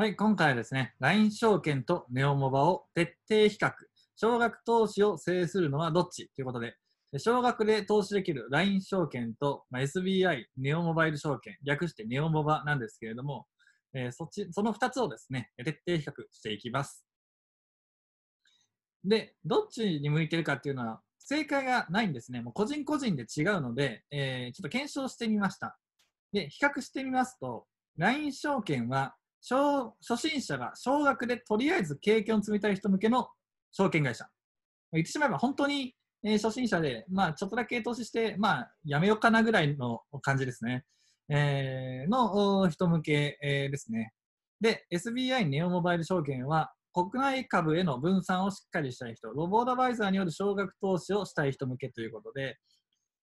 はい、今回はですね、LINE 証券とネオモバを徹底比較。少額投資を制するのはどっちということで、少額で投資できる LINE 証券と、まあ、SBI、ネオモバイル証券、略してネオモバなんですけれども、えー、そっち、その2つをですね、徹底比較していきます。で、どっちに向いてるかっていうのは、正解がないんですね。もう個人個人で違うので、えー、ちょっと検証してみました。で、比較してみますと、LINE 証券は初心者が少額でとりあえず経験を積みたい人向けの証券会社。言ってしまえば本当に、えー、初心者で、まあ、ちょっとだけ投資して、まあ、やめようかなぐらいの感じですね。えー、の人向け、えー、ですね。で、SBI ネオモバイル証券は、国内株への分散をしっかりしたい人、ロボアドバイザーによる少額投資をしたい人向けということで、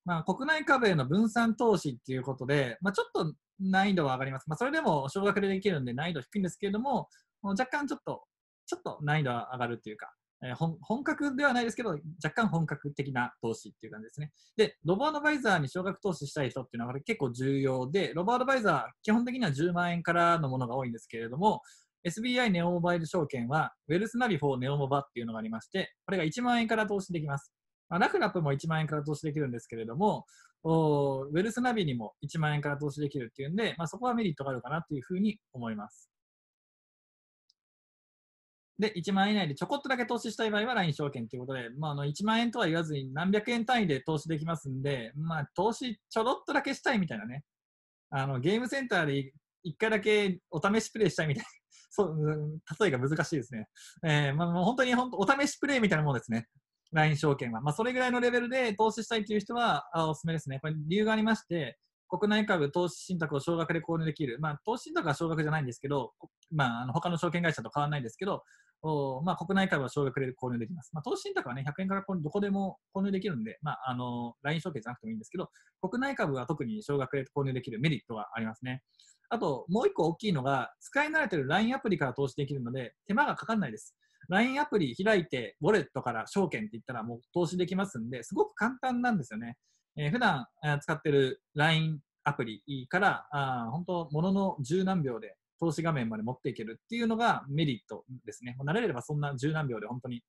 まあ、国内株への分散投資っていうことで、まあ、ちょっと難易度は上がります。まあ、それでも少額でできるんで難易度低いんですけれども、若干ちょっと、ちょっと難易度は上がるっていうか、えー、本格ではないですけど、若干本格的な投資っていう感じですね。で、ロボアドバイザーに少額投資したい人っていうのは結構重要で、ロボアドバイザー、基本的には10万円からのものが多いんですけれども、SBI ネオモバイル証券は、ウェルスナビ4ネオモバっていうのがありまして、これが1万円から投資できます。まあ、ラフラップも1万円から投資できるんですけれども、おウェルスナビにも1万円から投資できるっていうんで、まあ、そこはメリットがあるかなというふうに思います。で、1万円以内でちょこっとだけ投資したい場合は LINE 証券ということで、まあ、あの1万円とは言わずに何百円単位で投資できますんで、まあ、投資ちょろっとだけしたいみたいなね、あのゲームセンターで1回だけお試しプレイしたいみたいな、そう、うん、例えが難しいですね。えー、まあ、もう本当に本当お試しプレイみたいなものですね。LINE 証券は。まあ、それぐらいのレベルで投資したいという人はあおすすめですね。これ理由がありまして、国内株投資信託を少額で購入できる。まあ、投資信託は少額じゃないんですけど、まあ、あの他の証券会社と変わらないんですけど、おまあ、国内株は少額で購入できます。まあ、投資信託はね、100円からどこでも購入できるんで、まあ、あの、LINE 証券じゃなくてもいいんですけど、国内株は特に少額で購入できるメリットはありますね。あと、もう一個大きいのが、使い慣れてる LINE アプリから投資できるので、手間がかかんないです。LINE アプリ開いて、ウォレットから証券って言ったらもう投資できますんで、すごく簡単なんですよね。えー、普段、使ってる LINE アプリからあ本当、ものの十何秒で投資画面まで持っていけるっていうのがメリットですね。もう慣れればそんな十何秒で本当に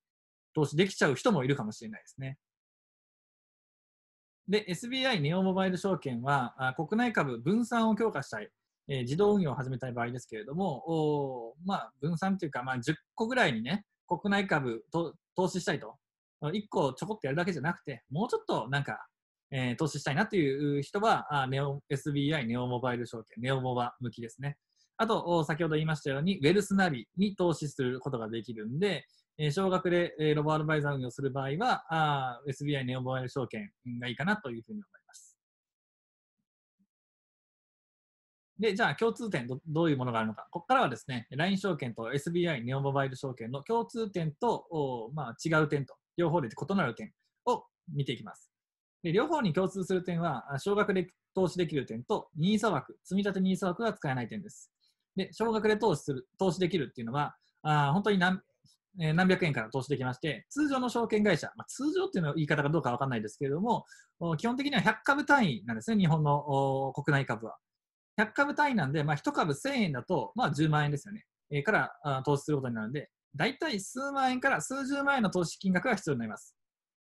投資できちゃう人もいるかもしれないですね。で、SBI ネオモバイル証券は、国内株分散を強化したい。えー、自動運用を始めたい場合ですけれども、まあ、分散というか、まあ、10個ぐらいにね、国内株と投資したいと、1個ちょこっとやるだけじゃなくて、もうちょっとなんか、えー、投資したいなという人は、あネオ SBI、ネオモバイル証券、ネオモバ向きですね。あと、先ほど言いましたように、ウェルスナビに投資することができるんで、え少額で、えロボアドバイザー運用する場合は、あ SBI ネオモバイル証券がいいかなというふうに思います。で、じゃあ共通点ど、どういうものがあるのか。ここからはですね、LINE 証券と SBI ネオモバイル証券の共通点と、まあ、違う点と、両方で異なる点を見ていきます。で両方に共通する点は、少額で投資できる点と、n i s 枠、積立 NISA 枠が使えない点です。で、少額で投資する、投資できるっていうのは、あ本当に何,、えー、何百円から投資できまして、通常の証券会社、まあ、通常っていうの言い方がどうかわかんないですけれども、基本的には100株単位なんですね、日本の国内株は。100株単位なんで、まあ、1株1000円だと、まあ、10万円ですよね。えー、から投資することになるんで、大体数万円から数十万円の投資金額が必要になります。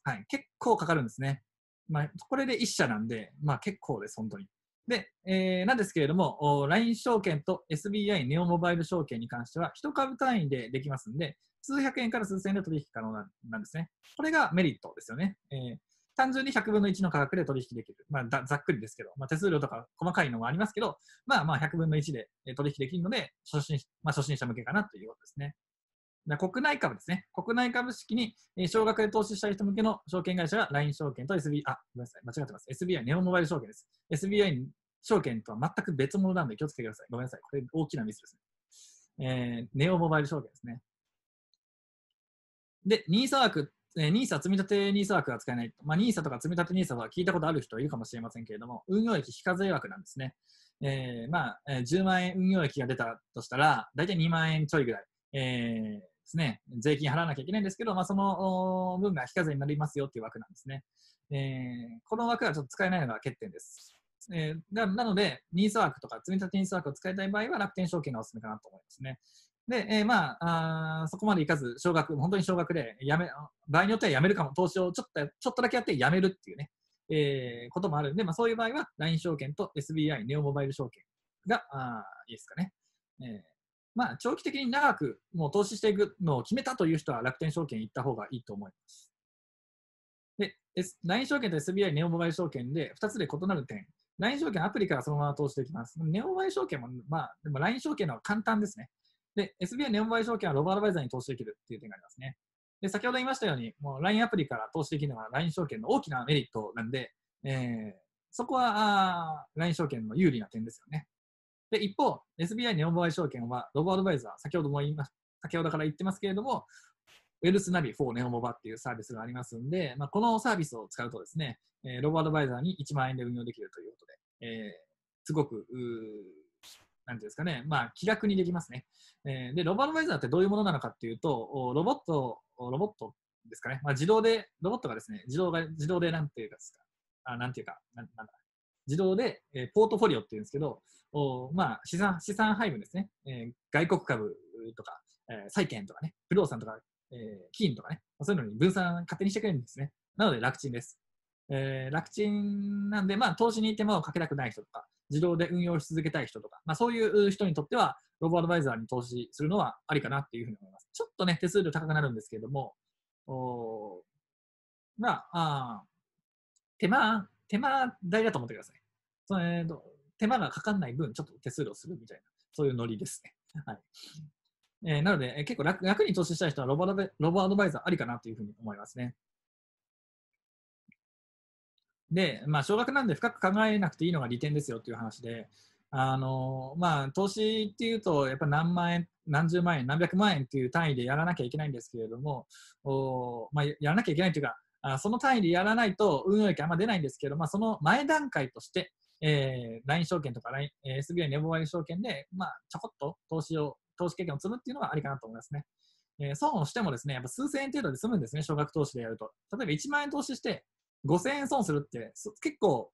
はい。結構かかるんですね。まあ、これで1社なんで、まあ結構です、本当に。で、えー、なんですけれども、LINE 証券と SBI ネオモバイル証券に関しては、1株単位でできますんで、数百円から数千円で取引可能なんですね。これがメリットですよね。えー、単純に100分の1の価格で取引できる。まあ、ざっくりですけど、まあ、手数料とか細かいのもありますけど、まあまあ100分の1で取引できるので、初心,、まあ、初心者向けかなということですね。国内株ですね。国内株式に少額で投資したい人向けの証券会社は LINE 証券と SBI、あ、ごめんなさい、間違ってます。SBI、ネオモバイル証券です。SBI 証券とは全く別物なんで気をつけてください。ごめんなさい。これ大きなミスですね。えー、ネオモバイル証券ですね。で、NISA 枠えー、NISA 積立 NISA 枠が使えない。まあ、NISA とか積立 NISA は聞いたことある人いるかもしれませんけれども、運用益非課税枠なんですね。えー、まあ、えー、10万円運用益が出たとしたら、大体2万円ちょいぐらい、えー、ですね、税金払わなきゃいけないんですけど、まあ、その分が非課税になりますよっていう枠なんですね。えー、この枠はちょっと使えないのが欠点です。えー、なので、NISA 枠とか積み立て NISA 枠を使いたい場合は楽天証券がおすすめかなと思いますね。で、えー、まああ、そこまでいかず、少額、本当に少額で、やめ、場合によってはやめるかも、投資をちょっと、ちょっとだけやってやめるっていうね、えー、こともあるんで、まあそういう場合は、LINE 証券と SBI、ネオモバイル証券が、あいいですかね。えー、まあ、長期的に長く、もう投資していくのを決めたという人は、楽天証券行った方がいいと思います。で、S、LINE 証券と SBI、ネオモバイル証券で、2つで異なる点。LINE 証券アプリからそのまま投資できます。ネオモバイル証券も、まあ、でも LINE 証券の方が簡単ですね。で、SBI ネオバイ証券はロボアドバイザーに投資できるっていう点がありますね。で、先ほど言いましたように、もう LINE アプリから投資できるのは LINE 証券の大きなメリットなんで、えー、そこは LINE 証券の有利な点ですよね。で、一方、SBI ネオバイ証券はロボアドバイザー、先ほども言いました、先ほどから言ってますけれども、ウェルスナビ4ネオモバっていうサービスがありますんで、まあ、このサービスを使うとですね、えロボアドバイザーに1万円で運用できるということで、えー、すごく、なんですかね、まあ、気楽にできますね。えー、で、ロバアバイザーってどういうものなのかっていうと、ロボット、ロボットですかね、まあ、自動で、ロボットがですね、自動が、自動でなんていうかあ、なんていうか、ななんだ、自動で、えー、ポートフォリオっていうんですけど、おまあ、資産、資産配分ですね、えー、外国株とか、えー、債券とかね、不動産とか、えー、金とかね、そういうのに分散勝手にしてくれるんですね。なので楽ちんです。えー、楽ちんなんで、まあ、投資に手間をかけたくない人とか、自動で運用し続けたい人とか、まあ、そういう人にとっては、ロボアドバイザーに投資するのはありかなっていうふうに思います。ちょっとね、手数料高くなるんですけれども、おまあ、あ手間、手間大だと思ってください。そのえーと、手間がかかんない分、ちょっと手数料するみたいな、そういうノリですね。はい。えー、なので、えー、結構楽楽に投資したい人はロボロボアドバイザーありかなというふうに思いますね。で、まあ、少額なんで深く考えなくていいのが利点ですよという話で、あのまあ、投資っていうと、やっぱ何万円、何十万円、何百万円っていう単位でやらなきゃいけないんですけれども、おまあ、やらなきゃいけないというか、あその単位でやらないと運用益あんま出ないんですけど、まあ、その前段階として、えー、LINE 証券とかえー、SBI ネボ割証券で、まあ、ちょこっと投資を、投資経験を積むっていうのはありかなと思いますね。えー、損をしてもですね、やっぱ数千円程度で済むんですね、少額投資でやると。例えば1万円投資して、5000円損するって結構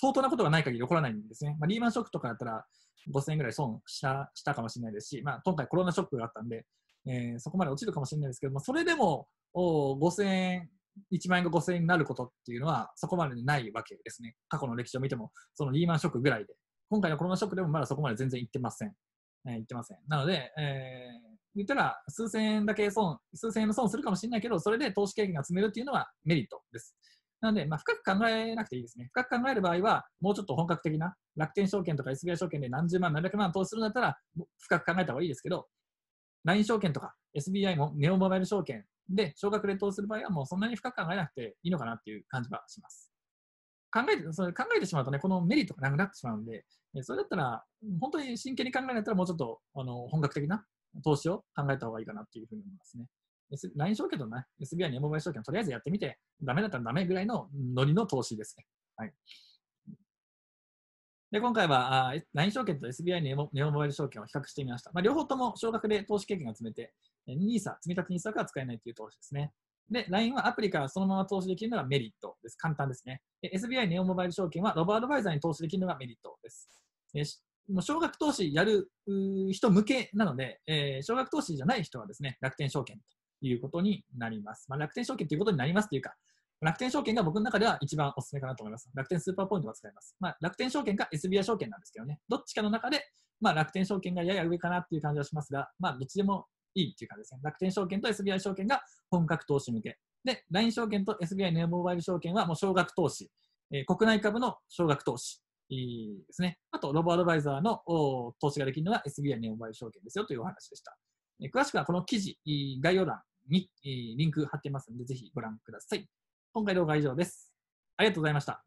相当なことがない限り起こらないんですね。まあ、リーマンショックとかだったら5000円ぐらい損したしたかもしれないですし、まあ、今回コロナショックがあったんで、えー、そこまで落ちるかもしれないですけども、それでもお5000円、1万円が5000円になることっていうのはそこまでないわけですね。過去の歴史を見ても、そのリーマンショックぐらいで。今回のコロナショックでもまだそこまで全然いってません。えー、ってません。なので、えー、言ったら数千円だけ損、数千円の損するかもしれないけど、それで投資経験が積めるっていうのはメリットです。なので、まあ、深く考えなくていいですね。深く考える場合は、もうちょっと本格的な楽天証券とか SBI 証券で何十万、何百万投資するんだったら、深く考えた方がいいですけど、LINE 証券とか SBI もネオモバイル証券で少額で投資する場合は、もうそんなに深く考えなくていいのかなっていう感じはします。考えてそれ考えてしまうとね、このメリットがなくなってしまうんで、それだったら、本当に真剣に考えなったら、もうちょっとあの本格的な投資を考えた方がいいかなっていうふうに思いますね。LINE 証券とい、SBI にイル証券とりあえずやってみて、ダメだったらダメぐらいのノリの投資ですね。はい。で、今回はあ LINE 証券と SBI ネオネオモバイル証券を比較してみました。まあ、両方とも少額で投資経験が積めて、NISA、積立 NISA が使えないという投資ですね。で、LINE はアプリからそのまま投資できるのがメリットです。簡単ですね。SBI ネオモバイル証券はロバアドバイザーに投資できるのがメリットです。でもう少額投資やる人向けなので、えー、少額投資じゃない人はですね、楽天証券いうことになります。まあ、楽天証券ということになりますというか、楽天証券が僕の中では一番おすすめかなと思います。楽天スーパーポイントが使えます。まあ、楽天証券か SBI 証券なんですけどね、どっちかの中で、まあ、楽天証券がやや上かなっていう感じはしますが、まあ、どっちでもいいっていう感じですね。楽天証券と SBI 証券が本格投資向け。で、LINE 証券と SBI ネオモバイル証券はもう少額投資。えー、国内株の少額投資。いいですね。あと、ロボアドバイザーの投資ができるのが SBI ネオモバイル証券ですよというお話でした。詳しくはこの記事、概要欄に、えー、リンク貼ってますので、ぜひご覧ください。今回動画は以上です。ありがとうございました。